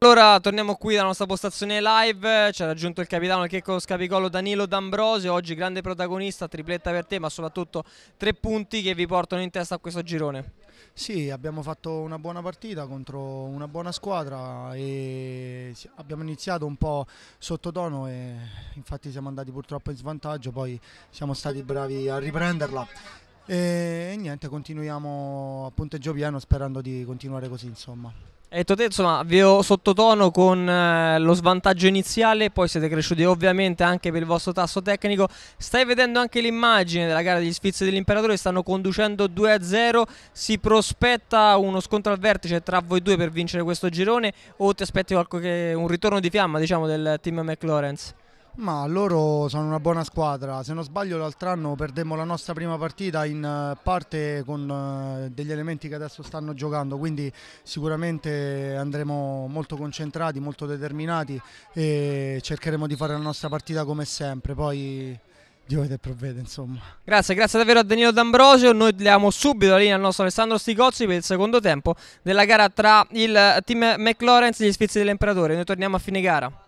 Allora torniamo qui dalla nostra postazione live, ci ha raggiunto il capitano il Checco Scapicollo Danilo D'Ambrosio, oggi grande protagonista, tripletta per te ma soprattutto tre punti che vi portano in testa a questo girone. Sì, abbiamo fatto una buona partita contro una buona squadra e abbiamo iniziato un po' sottotono e infatti siamo andati purtroppo in svantaggio, poi siamo stati bravi a riprenderla e niente, continuiamo a punteggio pieno sperando di continuare così insomma. E tu, insomma, vi ho sottotono con eh, lo svantaggio iniziale, poi siete cresciuti ovviamente anche per il vostro tasso tecnico. Stai vedendo anche l'immagine della gara degli svizzeri dell'imperatore, stanno conducendo 2-0, si prospetta uno scontro al vertice tra voi due per vincere questo girone o ti aspetti qualche, un ritorno di fiamma diciamo, del team McLaurence? Ma loro sono una buona squadra, se non sbaglio l'altro anno perdemmo la nostra prima partita in eh, parte con eh, degli elementi che adesso stanno giocando, quindi sicuramente andremo molto concentrati, molto determinati e cercheremo di fare la nostra partita come sempre, poi Dio te provvede insomma. Grazie, grazie davvero a Danilo D'Ambrosio, noi diamo subito la linea al nostro Alessandro Sticozzi per il secondo tempo della gara tra il eh, team McLaurin e gli Sfizi dell'Imperatore, noi torniamo a fine gara.